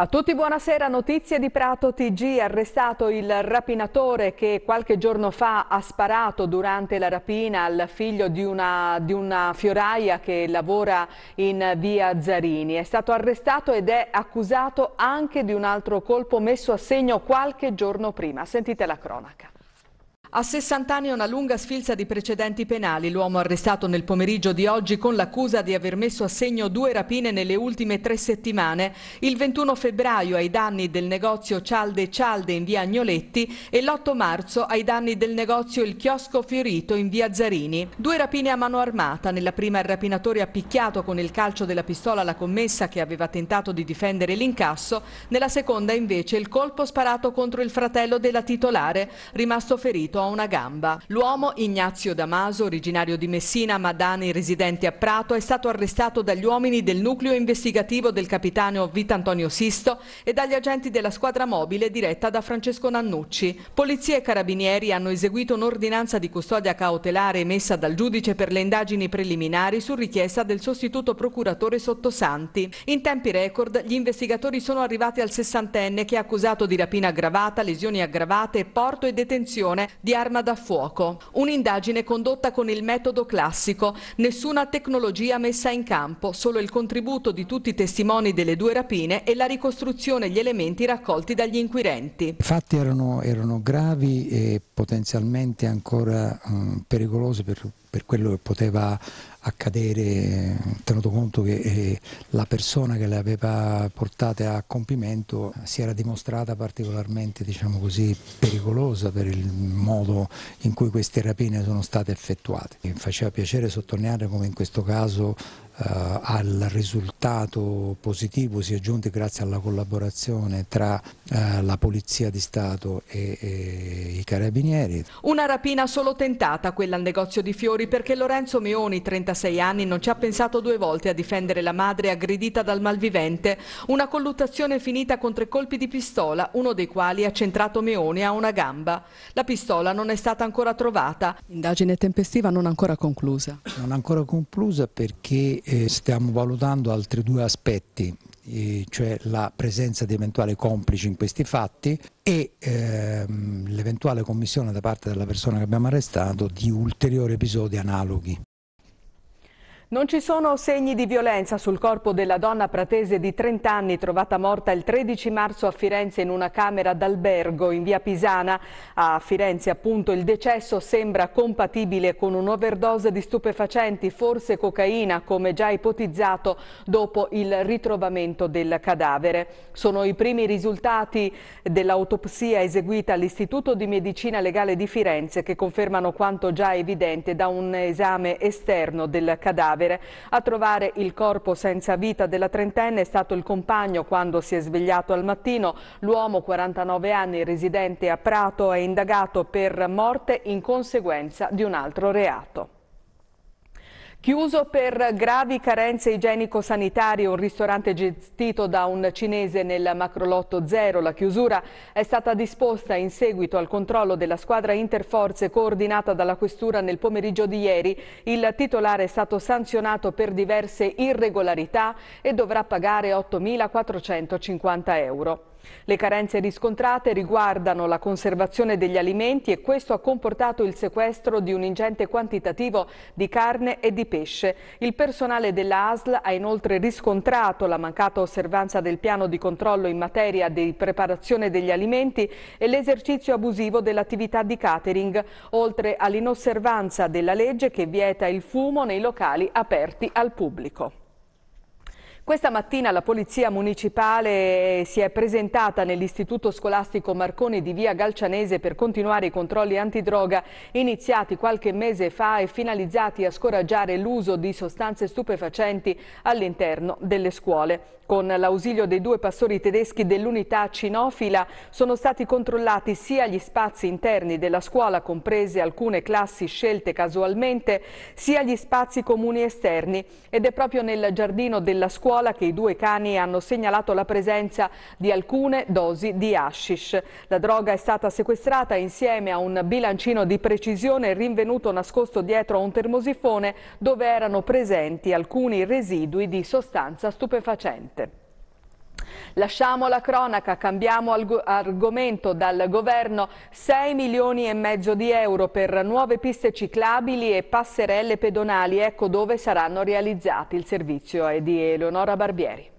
A tutti buonasera, notizie di Prato TG, arrestato il rapinatore che qualche giorno fa ha sparato durante la rapina al figlio di una, di una fioraia che lavora in via Zarini. È stato arrestato ed è accusato anche di un altro colpo messo a segno qualche giorno prima. Sentite la cronaca. A 60 anni e una lunga sfilza di precedenti penali, l'uomo arrestato nel pomeriggio di oggi con l'accusa di aver messo a segno due rapine nelle ultime tre settimane, il 21 febbraio ai danni del negozio Cialde Cialde in via Agnoletti e l'8 marzo ai danni del negozio Il Chiosco Fiorito in via Zarini. Due rapine a mano armata, nella prima il rapinatore ha picchiato con il calcio della pistola la commessa che aveva tentato di difendere l'incasso, nella seconda invece il colpo sparato contro il fratello della titolare, rimasto ferito amputato a una gamba. L'uomo, Ignazio Damaso, originario di Messina, Madani, residente a Prato, è stato arrestato dagli uomini del nucleo investigativo del capitano Vitantonio Sisto e dagli agenti della squadra mobile diretta da Francesco Nannucci. Polizia e carabinieri hanno eseguito un'ordinanza di custodia cautelare emessa dal giudice per le indagini preliminari su richiesta del sostituto procuratore Sottosanti. In tempi record gli investigatori sono arrivati al sessantenne che è accusato di rapina aggravata, lesioni aggravate, porto e detenzione di di arma da fuoco. Un'indagine condotta con il metodo classico, nessuna tecnologia messa in campo, solo il contributo di tutti i testimoni delle due rapine e la ricostruzione degli elementi raccolti dagli inquirenti. I fatti erano, erano gravi e potenzialmente ancora mh, pericolosi per, per quello che poteva accadere, tenuto conto che eh, la persona che le aveva portate a compimento si era dimostrata particolarmente diciamo così, pericolosa per il modo in cui queste rapine sono state effettuate. Mi faceva piacere sottolineare come in questo caso eh, al risultato positivo si è giunti grazie alla collaborazione tra eh, la Polizia di Stato e, e i Carabinieri. Una rapina solo tentata quella al negozio di fiori perché Lorenzo Meoni, 36 anni, non ci ha pensato due volte a difendere la madre aggredita dal malvivente. Una colluttazione finita con tre colpi di pistola, uno dei quali ha centrato Meoni a una gamba. La pistola non è stata ancora trovata. Indagine tempestiva non ancora conclusa. Non ancora conclusa perché stiamo valutando altri due aspetti, cioè la presenza di eventuali complici in questi fatti e ehm, l'eventuale commissione da parte della persona che abbiamo arrestato di ulteriori episodi analoghi. Non ci sono segni di violenza sul corpo della donna pratese di 30 anni trovata morta il 13 marzo a Firenze in una camera d'albergo in via Pisana. A Firenze appunto il decesso sembra compatibile con un'overdose di stupefacenti, forse cocaina come già ipotizzato dopo il ritrovamento del cadavere. Sono i primi risultati dell'autopsia eseguita all'Istituto di Medicina Legale di Firenze che confermano quanto già evidente da un esame esterno del cadavere cadavere. A trovare il corpo senza vita della trentenne è stato il compagno quando si è svegliato al mattino. L'uomo, 49 anni, residente a Prato, è indagato per morte in conseguenza di un altro reato. Chiuso per gravi carenze igienico-sanitarie un ristorante gestito da un cinese nel macrolotto zero. La chiusura è stata disposta in seguito al controllo della squadra interforze coordinata dalla Questura nel pomeriggio di ieri. Il titolare è stato sanzionato per diverse irregolarità e dovrà pagare 8.450 euro. Le carenze riscontrate riguardano la conservazione degli alimenti e questo ha comportato il sequestro di un ingente quantitativo di carne e di pesce. Il personale della ASL ha inoltre riscontrato la mancata osservanza del piano di controllo in materia di preparazione degli alimenti e l'esercizio abusivo dell'attività di catering, oltre all'inosservanza della legge che vieta il fumo nei locali aperti al pubblico. Questa mattina la Polizia Municipale si è presentata nell'Istituto Scolastico Marconi di Via Galcianese per continuare i controlli antidroga iniziati qualche mese fa e finalizzati a scoraggiare l'uso di sostanze stupefacenti all'interno delle scuole. Con l'ausilio dei due pastori tedeschi dell'unità cinofila sono stati controllati sia gli spazi interni della scuola, comprese alcune classi scelte casualmente, sia gli spazi comuni esterni ed è proprio nel giardino della scuola scuola che i due cani hanno segnalato la presenza di alcune dosi di hashish. La droga è stata sequestrata insieme a un bilancino di precisione rinvenuto nascosto dietro a un termosifone dove erano presenti alcuni residui di sostanza stupefacente. Lasciamo la cronaca, cambiamo argomento dal governo 6 milioni e mezzo di euro per nuove piste ciclabili e passerelle pedonali, ecco dove saranno realizzati. Il servizio è di Eleonora Barbieri.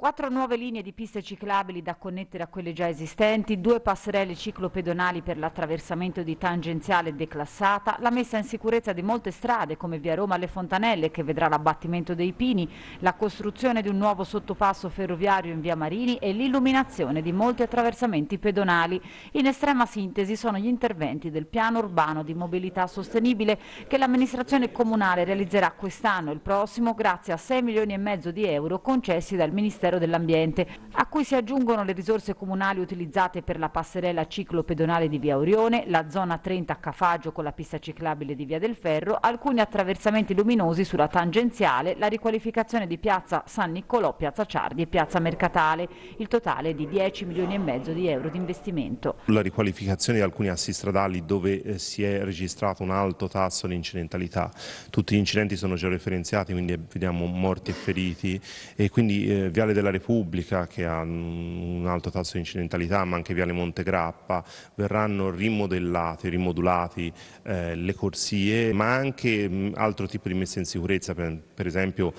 Quattro nuove linee di piste ciclabili da connettere a quelle già esistenti, due passerelle ciclopedonali per l'attraversamento di tangenziale declassata, la messa in sicurezza di molte strade come via Roma alle Fontanelle che vedrà l'abbattimento dei pini, la costruzione di un nuovo sottopasso ferroviario in via Marini e l'illuminazione di molti attraversamenti pedonali. In estrema sintesi sono gli interventi del piano urbano di mobilità sostenibile che l'amministrazione comunale realizzerà quest'anno e il prossimo grazie a 6 milioni e mezzo di euro concessi dal Ministero Ministero dell'Ambiente, a cui si aggiungono le risorse comunali utilizzate per la passerella ciclo pedonale di Via Orione, la zona 30 a Cafagio con la pista ciclabile di Via del Ferro, alcuni attraversamenti luminosi sulla tangenziale, la riqualificazione di Piazza San Niccolò, Piazza Ciardi e Piazza Mercatale, il totale di 10 milioni e mezzo di euro di investimento. La riqualificazione di alcuni assi stradali dove eh, si è registrato un alto tasso di incidentalità, tutti gli incidenti sono già referenziati, quindi eh, vediamo morti e feriti e quindi eh, Viale del della Repubblica che ha un alto tasso di incidentalità ma anche Viale Montegrappa verranno rimodellati, rimodulati eh, le corsie ma anche mh, altro tipo di messa in sicurezza per, per esempio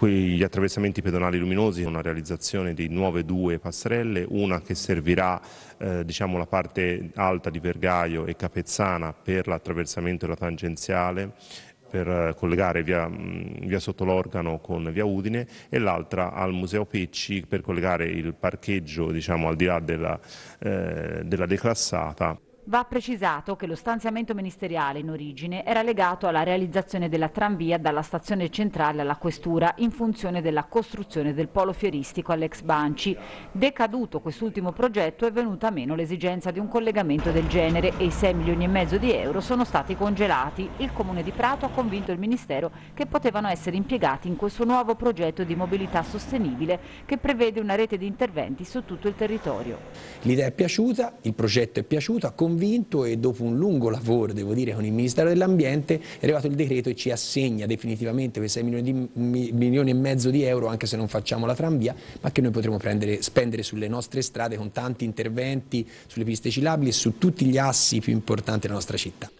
gli attraversamenti pedonali luminosi, una realizzazione di nuove due passerelle, una che servirà eh, diciamo, la parte alta di Vergaio e Capezzana per l'attraversamento della tangenziale per eh, collegare via, mm, via Sottolorgano con via Udine e l'altra al Museo Pecci per collegare il parcheggio diciamo, al di là della, eh, della declassata Va precisato che lo stanziamento ministeriale in origine era legato alla realizzazione della tranvia dalla stazione centrale alla questura in funzione della costruzione del polo fieristico all'ex Banci. Decaduto quest'ultimo progetto è venuta meno l'esigenza di un collegamento del genere e i 6 milioni e mezzo di euro sono stati congelati. Il Comune di Prato ha convinto il Ministero che potevano essere impiegati in questo nuovo progetto di mobilità sostenibile che prevede una rete di interventi su tutto il territorio. L'idea è piaciuta, il progetto è piaciuto, ha convinto convinto e dopo un lungo lavoro, devo dire, con il Ministero dell'Ambiente è arrivato il decreto e ci assegna definitivamente quei 6 milioni, di, milioni, e mezzo di euro, anche se non facciamo la tranvia, ma che noi potremo prendere, spendere sulle nostre strade con tanti interventi, sulle piste ciclabili e su tutti gli assi più importanti della nostra città.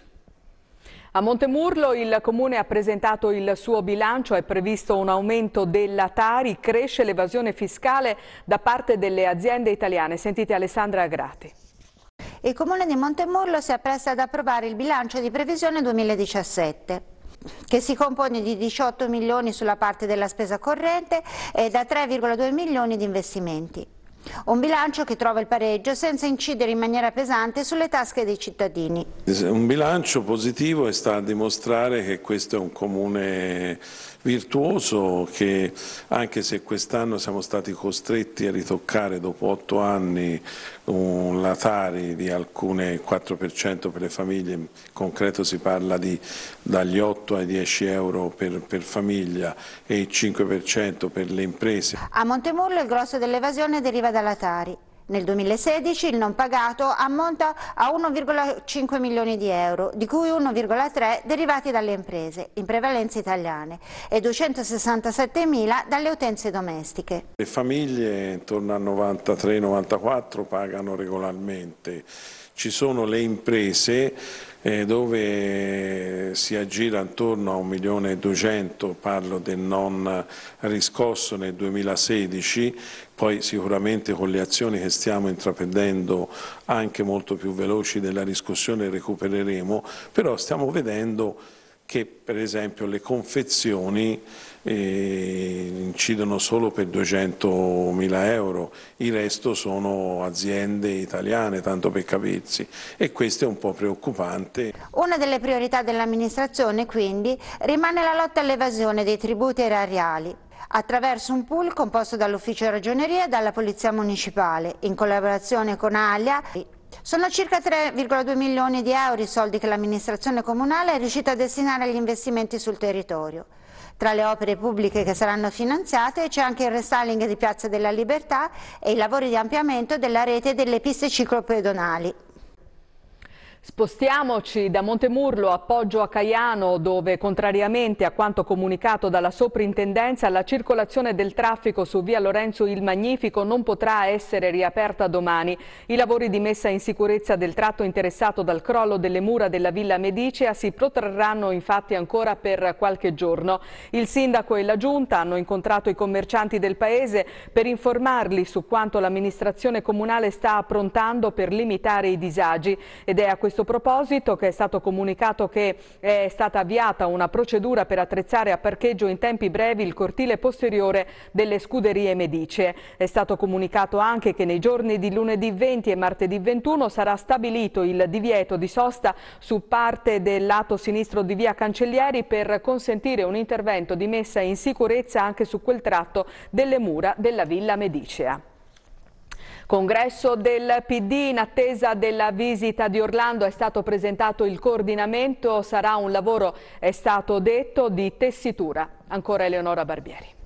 A Montemurlo il Comune ha presentato il suo bilancio, è previsto un aumento della Tari, cresce l'evasione fiscale da parte delle aziende italiane. Sentite Alessandra Grati. Il Comune di Montemurlo si appresta ad approvare il bilancio di previsione 2017 che si compone di 18 milioni sulla parte della spesa corrente e da 3,2 milioni di investimenti. Un bilancio che trova il pareggio senza incidere in maniera pesante sulle tasche dei cittadini. Un bilancio positivo e sta a dimostrare che questo è un comune virtuoso che anche se quest'anno siamo stati costretti a ritoccare dopo otto anni un latari di alcune 4% per le famiglie, in concreto si parla di dagli 8 ai 10 euro per, per famiglia e il 5% per le imprese. A Montemurlo il grosso dell'evasione deriva da latari. Nel 2016 il non pagato ammonta a 1,5 milioni di euro, di cui 1,3 derivati dalle imprese, in prevalenza italiane, e 267 mila dalle utenze domestiche. Le famiglie intorno al 93-94 pagano regolarmente. Ci sono le imprese eh, dove eh, si aggira intorno a 1 milione e 200, parlo del non riscosso nel 2016, poi sicuramente con le azioni che stiamo intraprendendo anche molto più veloci della riscossione recupereremo, però stiamo vedendo che per esempio le confezioni eh, incidono solo per 200.000 euro, il resto sono aziende italiane, tanto per capirsi, e questo è un po' preoccupante. Una delle priorità dell'amministrazione quindi rimane la lotta all'evasione dei tributi erariali attraverso un pool composto dall'ufficio ragioneria e dalla polizia municipale in collaborazione con Alia sono circa 3,2 milioni di euro i soldi che l'amministrazione comunale è riuscita a destinare agli investimenti sul territorio. Tra le opere pubbliche che saranno finanziate c'è anche il restyling di Piazza della Libertà e i lavori di ampliamento della rete delle piste ciclopedonali. Spostiamoci da Montemurlo a Poggio a Caiano dove, contrariamente a quanto comunicato dalla soprintendenza, la circolazione del traffico su via Lorenzo il Magnifico non potrà essere riaperta domani. I lavori di messa in sicurezza del tratto interessato dal crollo delle mura della Villa Medicea eh, si protrarranno infatti ancora per qualche giorno. Il sindaco e la giunta hanno incontrato i commercianti del paese per informarli su quanto l'amministrazione comunale sta approntando per limitare i disagi ed è a questo questo proposito che è stato comunicato che è stata avviata una procedura per attrezzare a parcheggio in tempi brevi il cortile posteriore delle scuderie Medice. È stato comunicato anche che nei giorni di lunedì 20 e martedì 21 sarà stabilito il divieto di sosta su parte del lato sinistro di via Cancellieri per consentire un intervento di messa in sicurezza anche su quel tratto delle mura della Villa Medicea. Congresso del PD in attesa della visita di Orlando è stato presentato il coordinamento, sarà un lavoro, è stato detto, di tessitura. Ancora Eleonora Barbieri.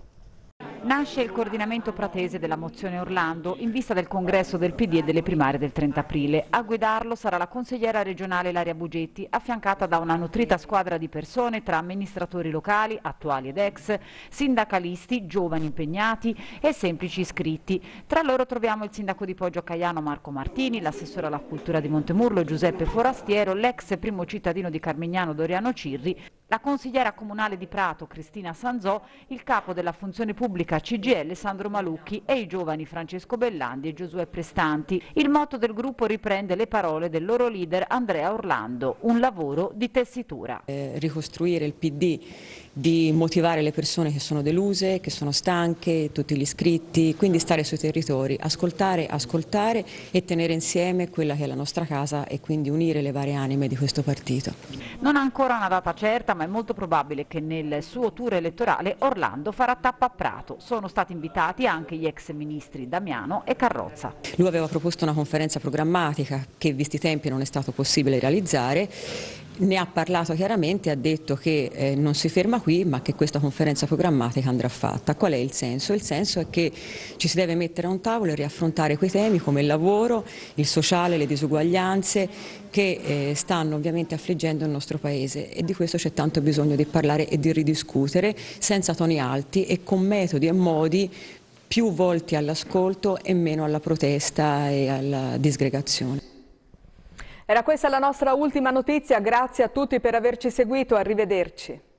Nasce il coordinamento pratese della mozione Orlando in vista del congresso del PD e delle primarie del 30 aprile. A guidarlo sarà la consigliera regionale Laria Bugetti, affiancata da una nutrita squadra di persone tra amministratori locali, attuali ed ex, sindacalisti, giovani impegnati e semplici iscritti. Tra loro troviamo il sindaco di Poggio a Caiano Marco Martini, l'assessore alla cultura di Montemurlo Giuseppe Forastiero, l'ex primo cittadino di Carmignano Doriano Cirri, la consigliera comunale di Prato Cristina Sanzò, il capo della funzione pubblica Repubblica, CGL Sandro Malucchi e i giovani Francesco Bellandi e Giosuè Prestanti. Il motto del gruppo riprende le parole del loro leader Andrea Orlando, un lavoro di tessitura. Eh, ricostruire il PD, di motivare le persone che sono deluse, che sono stanche, tutti gli iscritti, quindi stare sui territori, ascoltare, ascoltare e tenere insieme quella che è la nostra casa e quindi unire le varie anime di questo partito. Non ha ancora una data certa, ma è molto probabile che nel suo tour elettorale Orlando farà tappa a Prato sono stati invitati anche gli ex ministri Damiano e Carrozza. Lui aveva proposto una conferenza programmatica che visti i tempi non è stato possibile realizzare ne ha parlato chiaramente, ha detto che eh, non si ferma qui ma che questa conferenza programmatica andrà fatta. Qual è il senso? Il senso è che ci si deve mettere a un tavolo e riaffrontare quei temi come il lavoro, il sociale, le disuguaglianze che eh, stanno ovviamente affliggendo il nostro Paese e di questo c'è tanto bisogno di parlare e di ridiscutere senza toni alti e con metodi e modi più volti all'ascolto e meno alla protesta e alla disgregazione. Era questa la nostra ultima notizia, grazie a tutti per averci seguito, arrivederci.